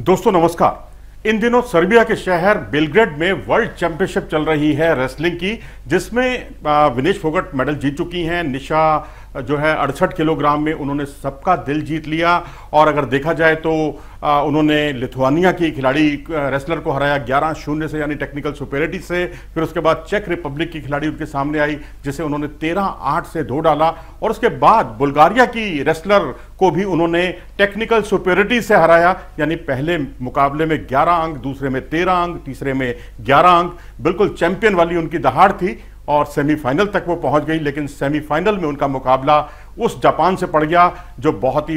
दोस्तों नमस्कार इन दिनों सर्बिया के शहर बिलग्रेड में वर्ल्ड चैंपियनशिप चल रही है रेसलिंग की जिसमें विनेश फोगट मेडल जीत चुकी हैं निशा जो है अड़सठ किलोग्राम में उन्होंने सबका दिल जीत लिया और अगर देखा जाए तो उन्होंने लिथुआनिया की खिलाड़ी रेसलर को हराया ग्यारह शून्य से यानी टेक्निकल सुपेरिटी से फिर उसके बाद चेक रिपब्लिक की खिलाड़ी उनके सामने आई जिसे उन्होंने तेरह आठ से धो डाला और उसके बाद बुल्गारिया की रेसलर को भी उन्होंने टेक्निकल सुपेरिटी से हराया यानी पहले मुकाबले में ग्यारह अंक दूसरे में तेरह अंक तीसरे में ग्यारह अंक बिल्कुल चैंपियन वाली उनकी दहाड़ थी और सेमीफाइनल तक वो पहुंच गई लेकिन सेमीफाइनल में उनका मुकाबला उस जापान से पड़ गया जो बहुत ही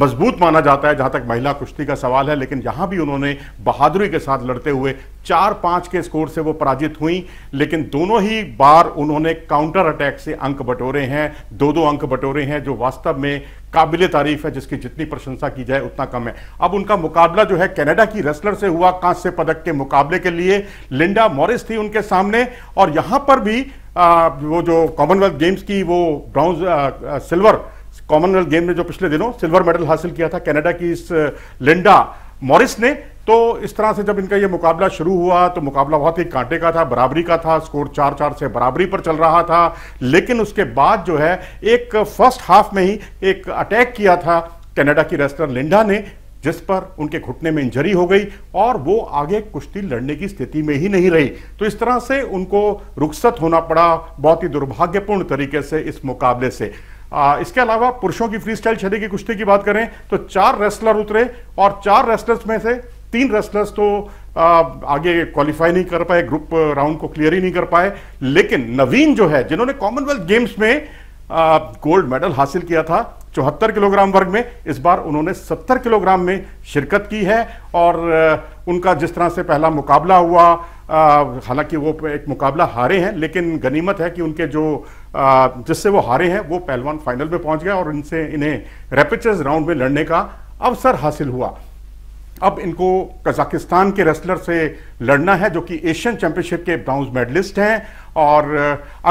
मजबूत माना जाता है जहाँ तक महिला कुश्ती का सवाल है लेकिन यहाँ भी उन्होंने बहादुरी के साथ लड़ते हुए चार पाँच के स्कोर से वो पराजित हुई लेकिन दोनों ही बार उन्होंने काउंटर अटैक से अंक बटोरे हैं दो दो अंक बटोरे हैं जो वास्तव में काबिल तारीफ है जिसकी जितनी प्रशंसा की जाए उतना कम है अब उनका मुकाबला जो है कनाडा की रेसलर से हुआ कांस्य पदक के मुकाबले के लिए लिंडा मॉरिस थी उनके सामने और यहां पर भी आ, वो जो कॉमनवेल्थ गेम्स की वो ब्राउन सिल्वर कॉमनवेल्थ गेम में जो पिछले दिनों सिल्वर मेडल हासिल किया था कनाडा की इस लिंडा मॉरिस ने तो इस तरह से जब इनका ये मुकाबला शुरू हुआ तो मुकाबला बहुत ही कांटे का था बराबरी का था स्कोर चार चार से बराबरी पर चल रहा था लेकिन उसके बाद जो है एक फर्स्ट हाफ में ही एक अटैक किया था कनाडा की रेस्टर लिंडा ने जिस पर उनके घुटने में इंजरी हो गई और वो आगे कुश्ती लड़ने की स्थिति में ही नहीं रही तो इस तरह से उनको रुखसत होना पड़ा बहुत ही दुर्भाग्यपूर्ण तरीके से इस मुकाबले से आ, इसके अलावा पुरुषों की फ्री स्टाइल छदे की कुश्ती की बात करें तो चार रेस्लर उतरे और चार रेस्लर्स में से तीन रेस्लर्स तो आ, आगे क्वालिफाई नहीं कर पाए ग्रुप राउंड को क्लियर ही नहीं कर पाए लेकिन नवीन जो है जिन्होंने कॉमनवेल्थ गेम्स में गोल्ड मेडल हासिल किया था चौहत्तर किलोग्राम वर्ग में इस बार उन्होंने सत्तर किलोग्राम में शिरकत की है और उनका जिस तरह से पहला मुकाबला हुआ हालांकि वो एक मुकाबला हारे हैं लेकिन गनीमत है कि उनके जो जिससे वो हारे हैं वो पहलवान फाइनल में पहुंच गए और इनसे इन्हें रेपिचर्स राउंड में लड़ने का अवसर हासिल हुआ अब इनको कजाकिस्तान के रेसलर से लड़ना है जो कि एशियन चैंपियनशिप के ब्राउंज मेडलिस्ट हैं और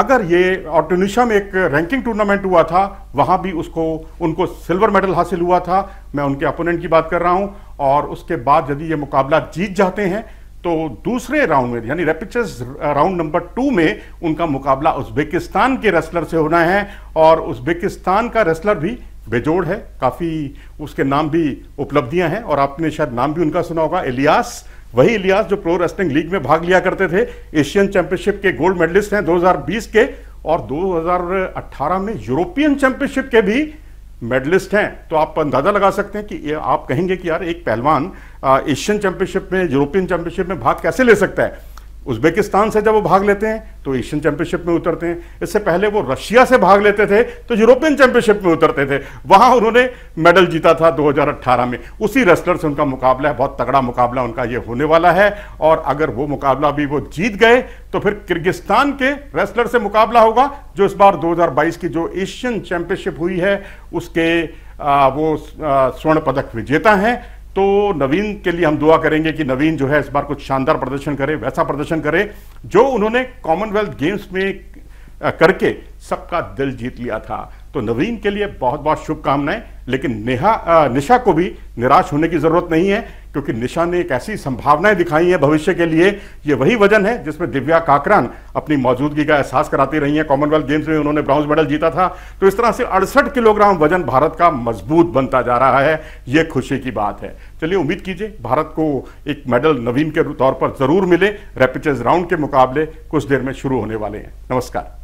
अगर ये और ट्यूनिशिया में एक रैंकिंग टूर्नामेंट हुआ था वहाँ भी उसको उनको सिल्वर मेडल हासिल हुआ था मैं उनके अपोनेंट की बात कर रहा हूँ और उसके बाद यदि ये मुकाबला जीत जाते हैं तो दूसरे राउंड में यानी रेपिचर्स राउंड नंबर टू में उनका मुकाबला उज्बेकिस्तान के रेसलर से होना है और उज्बेकिस्तान का रेसलर भी बेजोड़ है काफ़ी उसके नाम भी उपलब्धियां हैं और आपने शायद नाम भी उनका सुना होगा इलियास वही इलियास जो प्रो रेस्लिंग लीग में भाग लिया करते थे एशियन चैंपियनशिप के गोल्ड मेडलिस्ट हैं 2020 के और 2018 में यूरोपियन चैंपियनशिप के भी मेडलिस्ट हैं तो आप अंदाज़ा लगा सकते हैं कि आप कहेंगे कि यार एक पहलवान एशियन चैंपियनशिप में यूरोपियन चैंपियनशिप में भाग कैसे ले सकता है उज्बेकिस्तान से जब वो भाग लेते हैं तो एशियन चैंपियनशिप में उतरते हैं इससे पहले वो रशिया से भाग लेते थे तो यूरोपियन चैंपियनशिप में उतरते थे वहां उन्होंने मेडल जीता था 2018 में उसी रेस्लर से उनका मुकाबला है बहुत तगड़ा मुकाबला उनका ये होने वाला है और अगर वो मुकाबला भी वो जीत गए तो फिर किर्गिस्तान के रेस्लर से मुकाबला होगा जो इस बार दो की जो एशियन चैंपियनशिप हुई है उसके आ, वो स्वर्ण पदक विजेता हैं तो नवीन के लिए हम दुआ करेंगे कि नवीन जो है इस बार कुछ शानदार प्रदर्शन करे वैसा प्रदर्शन करे जो उन्होंने कॉमनवेल्थ गेम्स में करके सबका दिल जीत लिया था तो नवीन के लिए बहुत बहुत शुभकामनाएं लेकिन नेहा निशा को भी निराश होने की जरूरत नहीं है क्योंकि निशा ने एक ऐसी संभावनाएं दिखाई हैं भविष्य के लिए ये वही वजन है जिसमें दिव्या काकरान अपनी मौजूदगी का एहसास कराती रही हैं कॉमनवेल्थ गेम्स में उन्होंने ब्रॉन्ज मेडल जीता था तो इस तरह से अड़सठ किलोग्राम वजन भारत का मजबूत बनता जा रहा है ये खुशी की बात है चलिए उम्मीद कीजिए भारत को एक मेडल नवीन के तौर पर जरूर मिले रेपिचेज राउंड के मुकाबले कुछ देर में शुरू होने वाले हैं नमस्कार